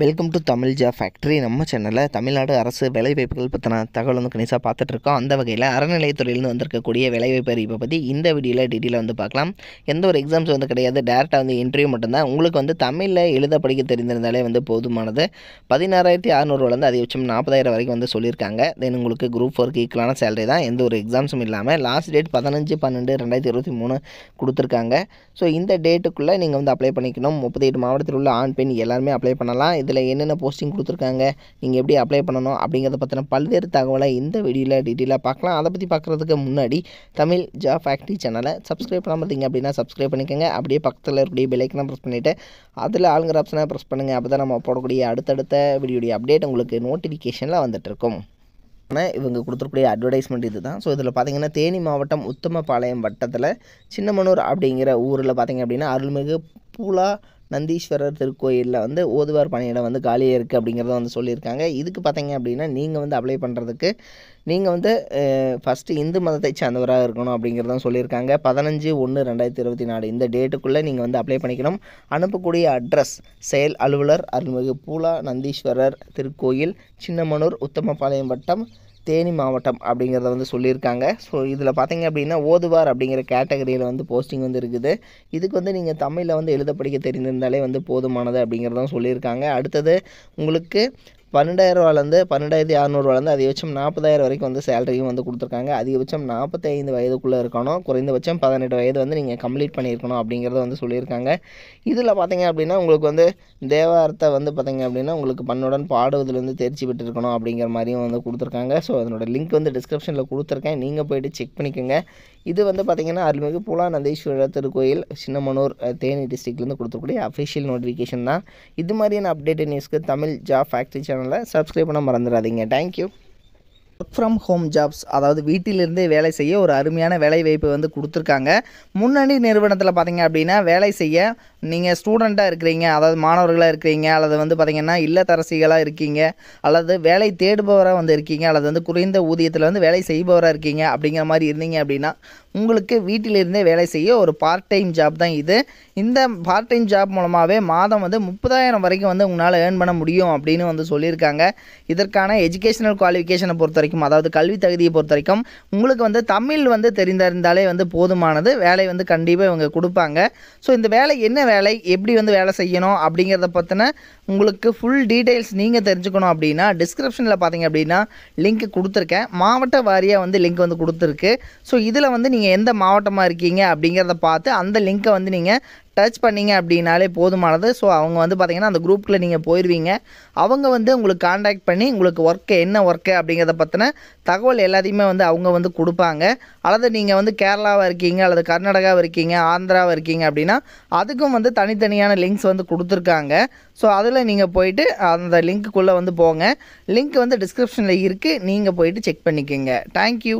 welcome to Tamil ஜா factory நம்ம சேனலில் தமிழ்நாடு அரசு வேலைவாய்ப்புகள் பற்றின தகவல் வந்து கணிசாக பார்த்துட்ருக்கோம் அந்த வகையில் அறநிலையத்துறையிலேருந்து வந்திருக்கக்கூடிய வேலைவாய்ப்பு அறிவிப்பை பற்றி இந்த வீடியோவில் டீட்டெயிலாக வந்து பார்க்கலாம் எந்த ஒரு எக்ஸாம்ஸ் வந்து கிடையாது டேரெக்டாக வந்து இன்டர்வியூ மட்டும்தான் உங்களுக்கு வந்து தமிழில் எழுத படிக்க தெரிந்திருந்தாலே வந்து போதுமானது பதினாறாயிரத்தி அறநூறுவிலேருந்து அதிகபட்சம் நாற்பதாயிரம் வரைக்கும் வந்து சொல்லியிருக்காங்க தென் உங்களுக்கு குரூப் ஃபோருக்கு ஈக்குவலான சேலரி தான் எந்த ஒரு எக்ஸாம்ஸும் இல்லாமல் லாஸ்ட் டேட் பதினஞ்சு பன்னெண்டு ரெண்டாயிரத்தி இருபத்தி மூணு கொடுத்துருக்காங்க ஸோ இந்த டேட்டுக்குள்ளே நீங்கள் வந்து அப்ளை பண்ணிக்கணும் முப்பத்தி எட்டு மாவட்டத்தில் உள்ள ஆண் பெண் எல்லாருமே அப்ளை பண்ணலாம் இதில் என்னென்ன போஸ்டிங் கொடுத்துருக்காங்க நீங்கள் எப்படி அப்ளை பண்ணணும் அப்படிங்கிறத பற்றின பல்வேறு தகவலை இந்த வீடியோவில் டீட்டெயிலாக பார்க்கலாம் அதை பற்றி பார்க்குறதுக்கு முன்னாடி தமிழ் ஜா ஃபேக்ட்ரி சேனலை சப்ஸ்கிரைப் பண்ண பார்த்தீங்க அப்படின்னா சப்ஸ்கிரைப் பண்ணிக்கோங்க அப்படியே பக்கத்தில் இருக்கக்கூடிய பெலைக்கெலாம் ப்ரெஸ் பண்ணிவிட்டு அதில் ஆளுங்கிற ஆப்ஷனை ப்ரெஸ் பண்ணுங்கள் அப்போ தான் நம்ம போடக்கூடிய அடுத்தடுத்த வீடியோடைய அப்டேட் உங்களுக்கு நோட்டிஃபிகேஷனில் வந்துட்டுருக்கும் இவங்க கொடுத்துருக்கூடிய அட்வர்டைஸ்மெண்ட் இது தான் ஸோ இதில் பார்த்தீங்கன்னா தேனி மாவட்டம் உத்தமபாளையம் வட்டத்தில் சின்னமனூர் அப்படிங்கிற ஊரில் பார்த்தீங்க அப்படின்னா அருள்மிகு பூலா நந்தீஸ்வரர் திருக்கோயிலில் வந்து ஓதுவார் பணியிடம் வந்து காலியாக இருக்குது அப்படிங்கிறத வந்து சொல்லியிருக்காங்க இதுக்கு பார்த்தீங்க அப்படின்னா நீங்கள் வந்து அப்ளை பண்ணுறதுக்கு நீங்கள் வந்து ஃபஸ்ட்டு இந்து மதத்தை சார்ந்தவராக இருக்கணும் அப்படிங்கிறதும் சொல்லியிருக்காங்க பதினஞ்சு ஒன்று ரெண்டாயிரத்தி இருபத்தி நாலு இந்த டேட்டுக்குள்ளே நீங்கள் வந்து அப்ளை பண்ணிக்கணும் அனுப்பக்கூடிய அட்ரஸ் செயல் அலுவலர் அருள்மிகு பூலா நந்தீஸ்வரர் திருக்கோயில் சின்னமனூர் உத்தமபாளையம் வட்டம் தேனி மாவட்டம் அப்படிங்கிறத வந்து சொல்லியிருக்காங்க ஸோ இதில் பார்த்தீங்க அப்படின்னா ஓதுவார் அப்படிங்கிற கேட்டகரியில் வந்து போஸ்டிங் வந்து இருக்குது இதுக்கு வந்து நீங்கள் தமிழில் வந்து எழுத படிக்க தெரிந்திருந்தாலே வந்து போதுமானது அப்படிங்கிறதான் சொல்லியிருக்காங்க அடுத்தது உங்களுக்கு பன்னெண்டாயிரரூவாலேருந்து பன்னெண்டாயிரத்தி அறநூறுவாலேருந்து அதிகபட்சம் நாற்பதாயிரம் வரைக்கும் வந்து சேலரியும் வந்து கொடுத்துருக்காங்க அதிகபட்சம் நாற்பத்தைந்து வயதுக்குள்ளே இருக்கணும் குறைந்தபட்சம் பதினெட்டு வயது வந்து நீங்கள் கம்ப்ளீட் பண்ணியிருக்கணும் அப்படிங்கிறத வந்து சொல்லியிருக்காங்க இதில் பார்த்தீங்க அப்படின்னா உங்களுக்கு வந்து தேவாரத்தை வந்து பார்த்தீங்க அப்படின்னா உங்களுக்கு பண்ணுடன் பாடுவதுலேருந்து தேர்ச்சி பெற்றிருக்கணும் அப்படிங்கிற மாதிரியும் வந்து கொடுத்துருக்காங்க ஸோ அதனோட லிங்க் வந்து டிஸ்கிரிப்ஷனில் கொடுத்துருக்கேன் நீங்கள் போயிட்டு செக் பண்ணிக்கோங்க இது வந்து பார்த்திங்கன்னா அருள்மிகு புலா நந்தீஸ்வரர் திருக்கோயில் சின்னமனூர் தேனி டிஸ்ட்ரிக்ட்லேருந்து கொடுத்துக்கூடிய அஃபிஷியல் நோட்டிஃபிகேஷன் தான் இது மாதிரியான அப்டேட்டட் நியூஸ்க்கு தமிழ் ஜா ஃபேக்ட்ரி சேனல் சேனலை சப்ஸ்கிரைப் பண்ண மறந்துடாதீங்க thank you work from home jobs அதாவது வீட்டிலிருந்தே வேலை செய்ய ஒரு அருமையான வேலை வாய்ப்பு வந்து கொடுத்துருக்காங்க முன்னணி நிறுவனத்தில் பார்த்தீங்க அப்படின்னா வேலை செய்ய நீங்கள் ஸ்டூடெண்ட்டாக இருக்கிறீங்க அதாவது மாணவர்களாக இருக்கிறீங்க அல்லது வந்து பார்த்திங்கன்னா இல்லத்தரசிகளாக இருக்கீங்க அல்லது வேலை தேடுபவராக வந்து இருக்கீங்க அல்லது வந்து குறைந்த ஊதியத்தில் வந்து வேலை செய்பவராக இருக்கீங்க அப்படிங்கிற மாதிரி இருந்தீங்க அப்படின்னா உங்களுக்கு வீட்டிலிருந்தே வேலை செய்ய ஒரு பார்ட் டைம் ஜாப் தான் இது இந்த பார்ட் டைம் ஜாப் மூலமாகவே மாதம் வந்து முப்பதாயிரம் வரைக்கும் வந்து உங்களால் ஏர்ன் பண்ண முடியும் அப்படின்னு வந்து சொல்லியிருக்காங்க இதற்கான எஜுகேஷனல் குவாலிஃபிகேஷனை பொறுத்த வரைக்கும் அதாவது கல்வி தகுதியை பொறுத்த வரைக்கும் உங்களுக்கு வந்து தமிழ் வந்து தெரிந்திருந்தாலே வந்து போதுமானது வேலை வந்து கண்டிப்பாக இவங்க கொடுப்பாங்க ஸோ இந்த வேலை என்ன வேலை எப்படி வந்து வேலை செய்யணும் அப்படிங்கிறத பற்றின உங்களுக்கு ஃபுல் டீட்டெயில்ஸ் நீங்கள் தெரிஞ்சுக்கணும் அப்படின்னா டிஸ்கிரிப்ஷனில் பார்த்தீங்க அப்படின்னா லிங்க் கொடுத்துருக்கேன் மாவட்ட வாரியாக வந்து லிங்க் வந்து கொடுத்துருக்கு ஸோ இதில் வந்து நீங்கள் நீங்கள் எந்த மாவட்டமாக இருக்கீங்க அப்படிங்கிறத பார்த்து அந்த லிங்க்கை வந்து நீங்கள் டச் பண்ணிங்க அப்படின்னாலே போதுமானது ஸோ அவங்க வந்து பார்த்திங்கன்னா அந்த குரூப்பில் நீங்கள் போயிடுவீங்க அவங்க வந்து உங்களுக்கு காண்டாக்ட் பண்ணி உங்களுக்கு ஒர்க்கு என்ன ஒர்க்கு அப்படிங்கிறத பற்றின தகவல் எல்லாத்தையுமே வந்து அவங்க வந்து கொடுப்பாங்க அல்லது நீங்கள் வந்து கேரளாவாக இருக்கீங்க அல்லது கர்நாடகாவாக இருக்கீங்க ஆந்திராவாக இருக்கீங்க அப்படின்னா அதுக்கும் வந்து தனித்தனியான லிங்க்ஸ் வந்து கொடுத்துருக்காங்க ஸோ அதில் நீங்கள் போயிட்டு அந்த லிங்க்குள்ளே வந்து போங்க லிங்க் வந்து டிஸ்கிரிப்ஷனில் இருக்குது நீங்கள் போயிட்டு செக் பண்ணிக்கோங்க தேங்க்யூ